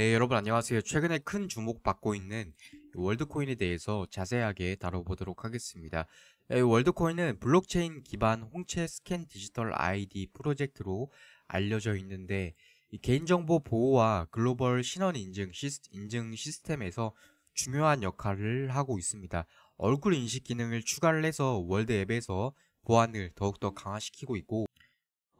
네, 여러분 안녕하세요. 최근에 큰 주목받고 있는 월드코인에 대해서 자세하게 다뤄보도록 하겠습니다. 네, 월드코인은 블록체인 기반 홍채 스캔 디지털 아이디 프로젝트로 알려져 있는데 개인정보 보호와 글로벌 신원 인증, 시스, 인증 시스템에서 중요한 역할을 하고 있습니다. 얼굴 인식 기능을 추가를 해서 월드 앱에서 보안을 더욱더 강화시키고 있고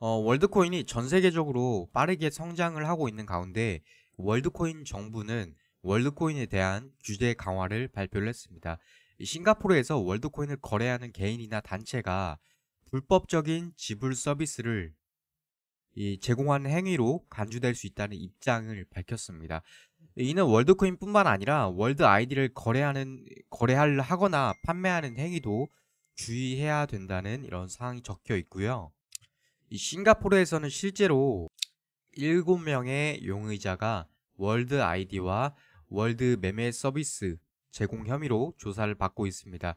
어, 월드코인이 전 세계적으로 빠르게 성장을 하고 있는 가운데 월드코인 정부는 월드코인에 대한 규제 강화를 발표를 했습니다. 싱가포르에서 월드코인을 거래하는 개인이나 단체가 불법적인 지불 서비스를 제공하는 행위로 간주될 수 있다는 입장을 밝혔습니다. 이는 월드코인뿐만 아니라 월드 아이디를 거래하는 거래를 하거나 판매하는 행위도 주의해야 된다는 이런 사항이 적혀 있고요. 싱가포르에서는 실제로 7명의 용의자가 월드 아이디와 월드 매매 서비스 제공 혐의로 조사를 받고 있습니다.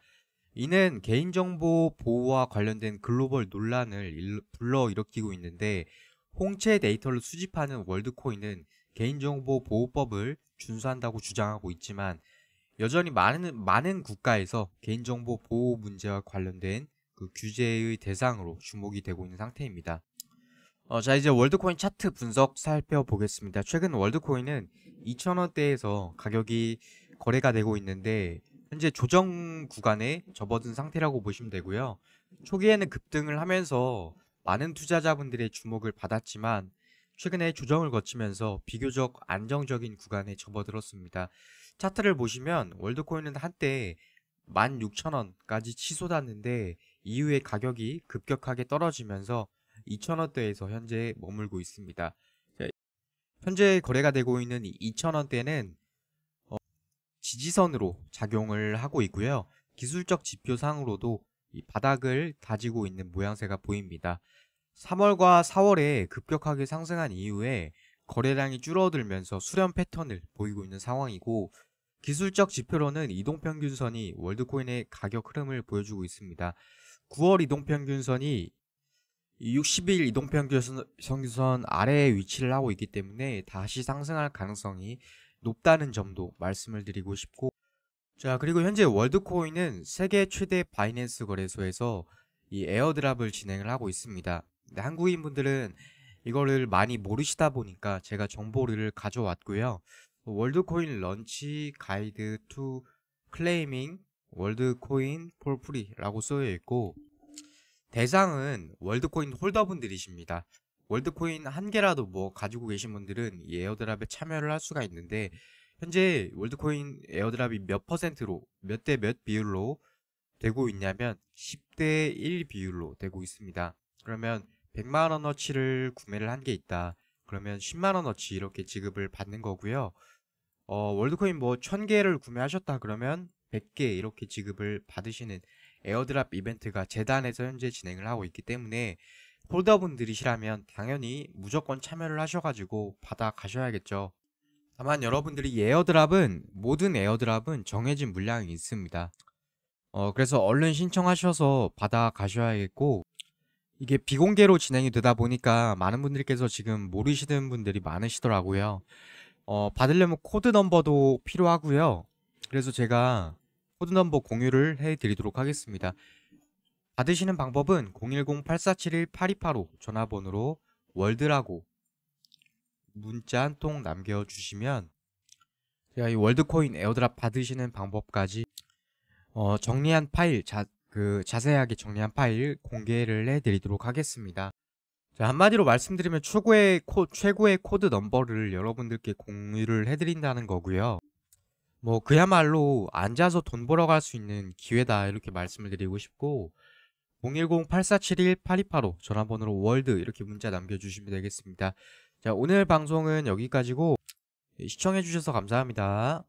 이는 개인정보 보호와 관련된 글로벌 논란을 불러일으키고 있는데 홍채 데이터를 수집하는 월드코인은 개인정보 보호법을 준수한다고 주장하고 있지만 여전히 많은 많은 국가에서 개인정보 보호 문제와 관련된 그 규제의 대상으로 주목이 되고 있는 상태입니다. 어, 자 이제 월드코인 차트 분석 살펴보겠습니다. 최근 월드코인은 2,000원대에서 가격이 거래가 되고 있는데 현재 조정 구간에 접어든 상태라고 보시면 되고요. 초기에는 급등을 하면서 많은 투자자분들의 주목을 받았지만 최근에 조정을 거치면서 비교적 안정적인 구간에 접어들었습니다. 차트를 보시면 월드코인은 한때 16,000원까지 치솟았는데 이후에 가격이 급격하게 떨어지면서 2,000원대에서 현재 머물고 있습니다. 현재 거래가 되고 있는 2,000원대는 어, 지지선으로 작용을 하고 있고요. 기술적 지표상으로도 바닥을 다지고 있는 모양새가 보입니다. 3월과 4월에 급격하게 상승한 이후에 거래량이 줄어들면서 수렴 패턴을 보이고 있는 상황이고 기술적 지표로는 이동평균선이 월드코인의 가격 흐름을 보여주고 있습니다. 9월 이동평균선이 60일 이동평균 선 아래에 위치를 하고 있기 때문에 다시 상승할 가능성이 높다는 점도 말씀을 드리고 싶고 자 그리고 현재 월드코인은 세계 최대 바이낸스 거래소에서 이 에어드랍을 진행을 하고 있습니다 한국인분들은 이거를 많이 모르시다 보니까 제가 정보를 가져왔고요 월드코인 런치 가이드 투 클레이밍 월드코인 폴프리라고 쓰여 있고 대상은 월드코인 홀더분들이십니다. 월드코인 한 개라도 뭐 가지고 계신 분들은 이 에어드랍에 참여를 할 수가 있는데 현재 월드코인 에어드랍이 몇 퍼센트로 몇 대 몇 비율로 되고 있냐면 10대 1 비율로 되고 있습니다. 그러면 100만 원어치를 구매를 한 게 있다. 그러면 10만 원어치 이렇게 지급을 받는 거고요. 어, 월드코인 뭐 1000개를 구매하셨다 그러면 100개 이렇게 지급을 받으시는 에어드랍 이벤트가 재단에서 현재 진행을 하고 있기 때문에 홀더분들이시라면 당연히 무조건 참여를 하셔가지고 받아 가셔야겠죠. 다만 여러분들이 에어드랍은 모든 에어드랍은 정해진 물량이 있습니다. 어, 그래서 얼른 신청하셔서 받아 가셔야겠고 이게 비공개로 진행이 되다 보니까 많은 분들께서 지금 모르시는 분들이 많으시더라고요. 어, 받으려면 코드 넘버도 필요하고요. 그래서 제가 코드 넘버 공유를 해드리도록 하겠습니다. 받으시는 방법은 010-8471-8285 전화번호로 월드라고 문자 한 통 남겨주시면 제가 이 월드코인 에어드랍 받으시는 방법까지 어, 정리한 파일, 자, 그 자세하게 정리한 파일 공개를 해드리도록 하겠습니다. 자, 한마디로 말씀드리면 최고의, 코, 최고의 코드 넘버를 여러분들께 공유를 해드린다는 거고요. 뭐 그야말로 앉아서 돈 벌어갈 수 있는 기회다 이렇게 말씀을 드리고 싶고 010-8471-8285 전화번호로 월드 이렇게 문자 남겨주시면 되겠습니다. 자 오늘 방송은 여기까지고 시청해주셔서 감사합니다.